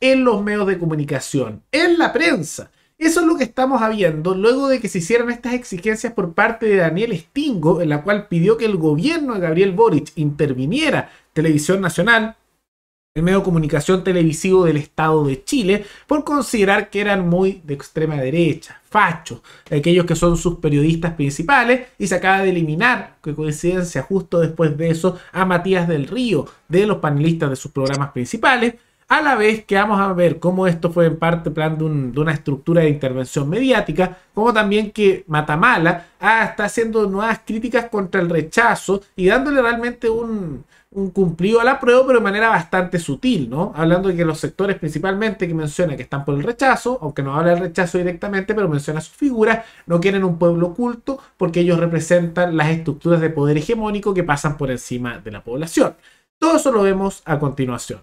en los medios de comunicación, en la prensa. Eso es lo que estamos habiendo luego de que se hicieran estas exigencias por parte de Daniel Stingo, en la cual pidió que el gobierno de Gabriel Boric interviniera Televisión Nacional, el medio de comunicación televisivo del Estado de Chile, por considerar que eran muy de extrema derecha, fachos, aquellos que son sus periodistas principales, y se acaba de eliminar, que coincidencia, justo después de eso, a Matías del Río, de los panelistas de sus programas principales, a la vez que vamos a ver cómo esto fue en parte plan de, una estructura de intervención mediática, como también que Matamala ah, está haciendo nuevas críticas contra el rechazo y dándole realmente un, cumplido a la prueba, pero de manera bastante sutil, ¿no? Hablando de que los sectores principalmente que menciona que están por el rechazo, aunque no habla del rechazo directamente, pero menciona sus figuras, no quieren un pueblo oculto porque ellos representan las estructuras de poder hegemónico que pasan por encima de la población. Todo eso lo vemos a continuación.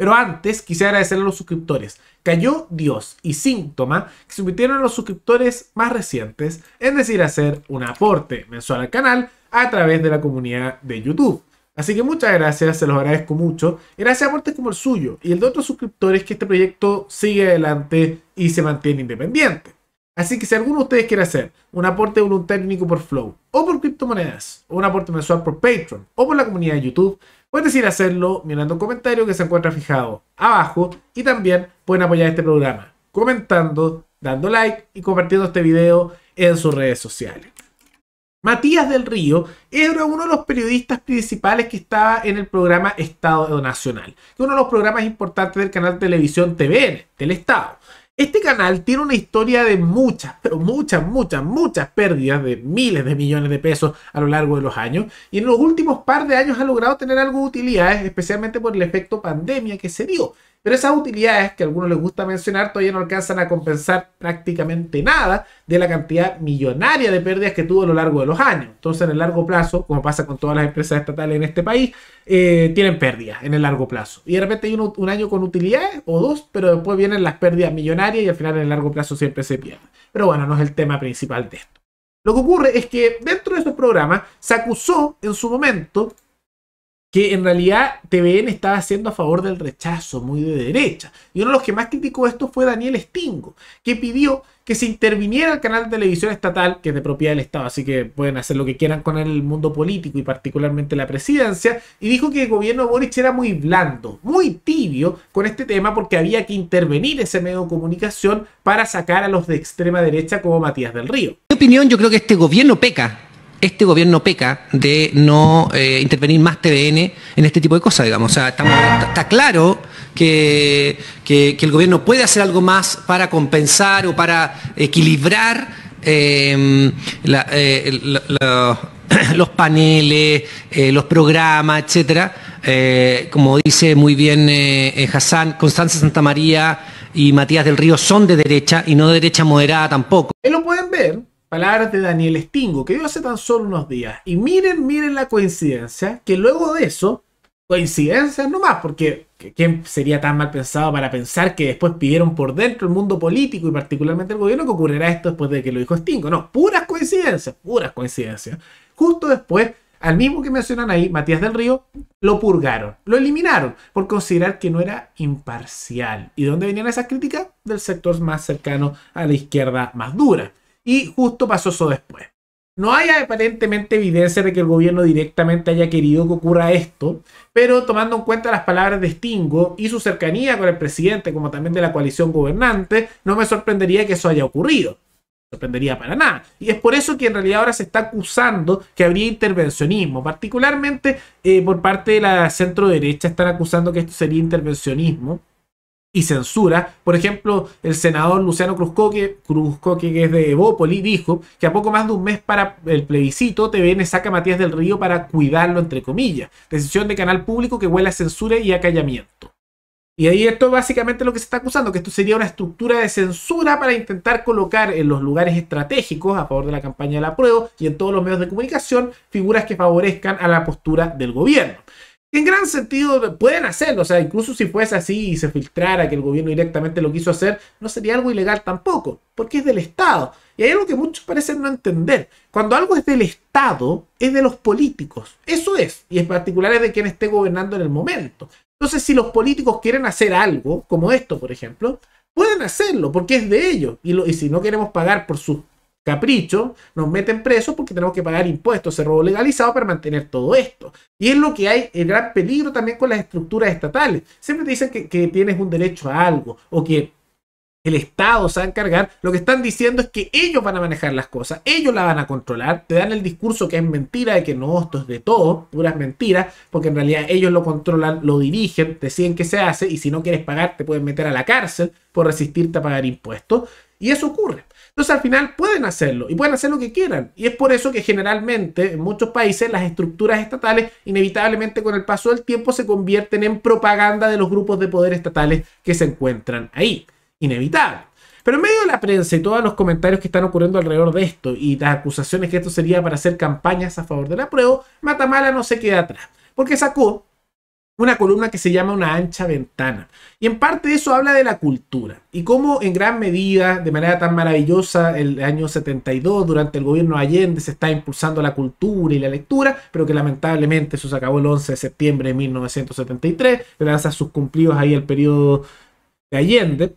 Pero antes, quisiera agradecer a los suscriptores. Cayó Dios y Síntoma, que submitieron a los suscriptores más recientes, es decir, hacer un aporte mensual al canal a través de la comunidad de YouTube. Así que muchas gracias, se los agradezco mucho. Gracias a aportes como el suyo y el de otros suscriptores que este proyecto sigue adelante y se mantiene independiente. Así que si alguno de ustedes quiere hacer un aporte voluntario técnico por Flow, o por criptomonedas, o un aporte mensual por Patreon, o por la comunidad de YouTube, Pueden decir hacerlo mirando un comentario que se encuentra fijado abajo y también pueden apoyar este programa comentando, dando like y compartiendo este video en sus redes sociales. Matías del Río era uno de los periodistas principales que estaba en el programa Estado Nacional, que es uno de los programas importantes del canal de televisión TVN, del Estado. Este canal tiene una historia de muchas, pero muchas, muchas, muchas pérdidas de miles de millones de pesos a lo largo de los años y en los últimos par de años ha logrado tener algo de utilidades, especialmente por el efecto pandemia que se dio. Pero esas utilidades que a algunos les gusta mencionar todavía no alcanzan a compensar prácticamente nada de la cantidad millonaria de pérdidas que tuvo a lo largo de los años. Entonces, en el largo plazo, como pasa con todas las empresas estatales en este país, eh, tienen pérdidas en el largo plazo. Y de repente hay un, año con utilidades o dos, pero después vienen las pérdidas millonarias y al final en el largo plazo siempre se pierde. Pero bueno, no es el tema principal de esto. Lo que ocurre es que dentro de esos programas se acusó en su momento que en realidad TVN estaba haciendo a favor del rechazo muy de derecha. Y uno de los que más criticó esto fue Daniel Stingo, que pidió que se interviniera el canal de televisión estatal, que es de propiedad del Estado, así que pueden hacer lo que quieran con el mundo político y particularmente la presidencia, y dijo que el gobierno Boric era muy blando, muy tibio con este tema porque había que intervenir ese medio de comunicación para sacar a los de extrema derecha como Matías del Río. En mi opinión, yo creo que este gobierno peca este gobierno peca de no eh, intervenir más TVN en este tipo de cosas, digamos. está claro que, el gobierno puede hacer algo más para compensar o para equilibrar em, eh, los paneles, eh, los programas, etcétera. como dice muy bien Hassan, Constanza Santamaría y Matías del Río son de derecha y no de derecha moderada tampoco. lo pueden ver Palabras de Daniel Stingo, que dio hace tan solo unos días. Y miren, miren la coincidencia, que luego de eso, coincidencias nomás, porque ¿quién sería tan mal pensado para pensar que después pidieron por dentro el mundo político y particularmente el gobierno que ocurrirá esto después de que lo dijo Stingo? No, puras coincidencias, puras coincidencias. Justo después, al mismo que mencionan ahí, Matías del Río, lo purgaron, lo eliminaron por considerar que no era imparcial. ¿Y dónde venían esas críticas? Del sector más cercano a la izquierda más dura y justo pasó eso después. No hay aparentemente evidencia de que el gobierno directamente haya querido que ocurra esto, pero tomando en cuenta las palabras de Stingo y su cercanía con el presidente, como también de la coalición gobernante, no me sorprendería que eso haya ocurrido. sorprendería para nada. Y es por eso que en realidad ahora se está acusando que habría intervencionismo, particularmente eh, por parte de la centro derecha están acusando que esto sería intervencionismo y censura. Por ejemplo, el senador Luciano Cruzcoque, Cruzcoque que es de Evópoli, dijo que a poco más de un mes para el plebiscito, TVN saca Matías del Río para cuidarlo, entre comillas. Decisión de canal público que vuela censura y acallamiento. Y ahí esto es básicamente lo que se está acusando, que esto sería una estructura de censura para intentar colocar en los lugares estratégicos a favor de la campaña de la prueba y en todos los medios de comunicación figuras que favorezcan a la postura del gobierno en gran sentido pueden hacerlo, o sea, incluso si fuese así y se filtrara que el gobierno directamente lo quiso hacer, no sería algo ilegal tampoco, porque es del Estado. Y hay algo que muchos parecen no entender. Cuando algo es del Estado, es de los políticos. Eso es, y en particular es de quien esté gobernando en el momento. Entonces, si los políticos quieren hacer algo, como esto, por ejemplo, pueden hacerlo, porque es de ellos. Y, y si no queremos pagar por sus capricho, nos meten presos porque tenemos que pagar impuestos, se robó legalizado para mantener todo esto. Y es lo que hay, el gran peligro también con las estructuras estatales. Siempre te dicen que, tienes un derecho a algo o que el Estado se va a encargar, lo que están diciendo es que ellos van a manejar las cosas, ellos la van a controlar, te dan el discurso que es mentira, de que no, esto es de todo, puras mentiras, porque en realidad ellos lo controlan, lo dirigen, deciden qué se hace y si no quieres pagar te pueden meter a la cárcel por resistirte a pagar impuestos. Y eso ocurre. Entonces al final pueden hacerlo y pueden hacer lo que quieran. Y es por eso que generalmente en muchos países las estructuras estatales inevitablemente con el paso del tiempo se convierten en propaganda de los grupos de poder estatales que se encuentran ahí. Inevitable. Pero en medio de la prensa y todos los comentarios que están ocurriendo alrededor de esto y las acusaciones que esto sería para hacer campañas a favor de la prueba, Matamala no se queda atrás. Porque sacó una columna que se llama Una ancha ventana. Y en parte de eso habla de la cultura y cómo en gran medida, de manera tan maravillosa, el año 72, durante el gobierno de Allende, se está impulsando la cultura y la lectura, pero que lamentablemente eso se acabó el 11 de septiembre de 1973, gracias a sus cumplidos ahí el periodo de Allende.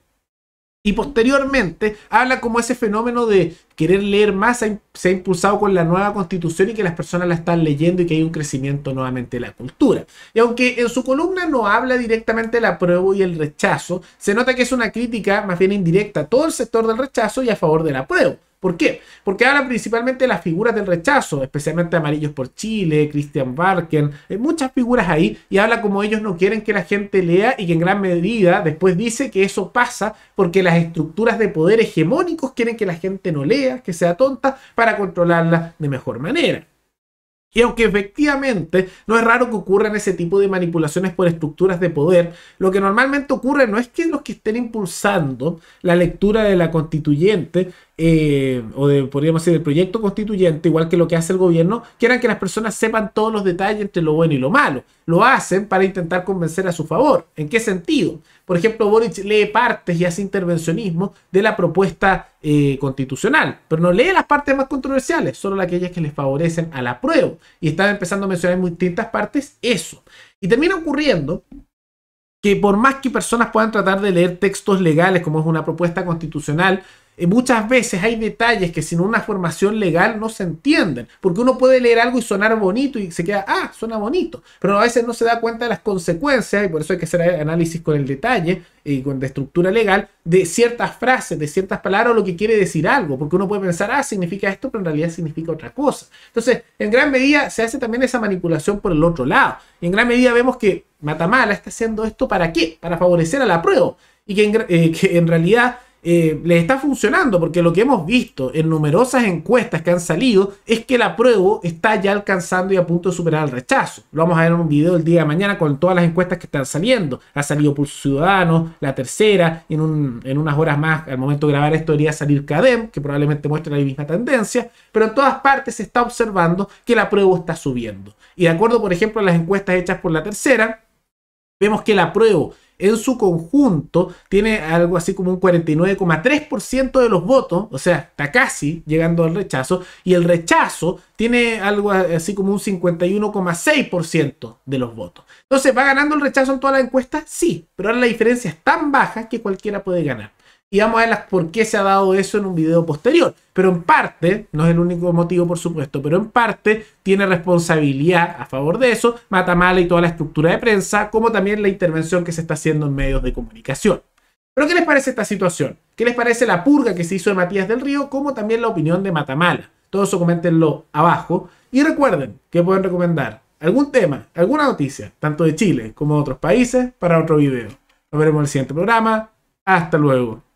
Y posteriormente habla como ese fenómeno de querer leer más se ha impulsado con la nueva constitución y que las personas la están leyendo y que hay un crecimiento nuevamente de la cultura. Y aunque en su columna no habla directamente del apruebo y el rechazo, se nota que es una crítica más bien indirecta a todo el sector del rechazo y a favor del apruebo. ¿Por qué? Porque habla principalmente de las figuras del rechazo, especialmente Amarillos por Chile, Christian Barken, hay muchas figuras ahí y habla como ellos no quieren que la gente lea y que en gran medida después dice que eso pasa porque las estructuras de poder hegemónicos quieren que la gente no lea, que sea tonta, para controlarla de mejor manera. Y aunque efectivamente no es raro que ocurran ese tipo de manipulaciones por estructuras de poder, lo que normalmente ocurre no es que los que estén impulsando la lectura de la constituyente eh, o de, podríamos decir, del proyecto constituyente, igual que lo que hace el gobierno, quieran que las personas sepan todos los detalles entre lo bueno y lo malo. Lo hacen para intentar convencer a su favor. ¿En qué sentido? Por ejemplo, Boric lee partes y hace intervencionismo de la propuesta eh, constitucional, pero no lee las partes más controversiales, solo aquellas que les favorecen a la prueba. Y están empezando a mencionar en distintas partes eso. Y termina ocurriendo que por más que personas puedan tratar de leer textos legales, como es una propuesta constitucional, muchas veces hay detalles que sin una formación legal no se entienden, porque uno puede leer algo y sonar bonito y se queda, ah, suena bonito, pero a veces no se da cuenta de las consecuencias, y por eso hay que hacer análisis con el detalle y con la estructura legal de ciertas frases, de ciertas palabras o lo que quiere decir algo, porque uno puede pensar, ah, significa esto, pero en realidad significa otra cosa. Entonces, en gran medida se hace también esa manipulación por el otro lado, y en gran medida vemos que Matamala está haciendo esto para qué, para favorecer a la prueba, y que en, eh, que en realidad eh, les está funcionando, porque lo que hemos visto en numerosas encuestas que han salido es que la prueba está ya alcanzando y a punto de superar el rechazo. Lo vamos a ver en un video el día de mañana con todas las encuestas que están saliendo. Ha salido Pulso Ciudadano, la tercera, en, unas horas más, al momento de grabar esto, debería salir CADEM, que probablemente muestre la misma tendencia, pero en todas partes se está observando que la prueba está subiendo. Y de acuerdo, por ejemplo, a las encuestas hechas por la tercera, Vemos que la prueba en su conjunto tiene algo así como un 49,3% de los votos, o sea, está casi llegando al rechazo, y el rechazo tiene algo así como un 51,6% de los votos. Entonces, ¿va ganando el rechazo en toda la encuesta? Sí, pero ahora la diferencia es tan baja que cualquiera puede ganar. Y vamos a ver por qué se ha dado eso en un video posterior. Pero en parte, no es el único motivo por supuesto, pero en parte tiene responsabilidad a favor de eso Matamala y toda la estructura de prensa, como también la intervención que se está haciendo en medios de comunicación. Pero ¿qué les parece esta situación? ¿Qué les parece la purga que se hizo de Matías del Río, como también la opinión de Matamala? Todo eso coméntenlo abajo. Y recuerden que pueden recomendar algún tema, alguna noticia, tanto de Chile como de otros países, para otro video. Nos veremos en el siguiente programa. Hasta luego.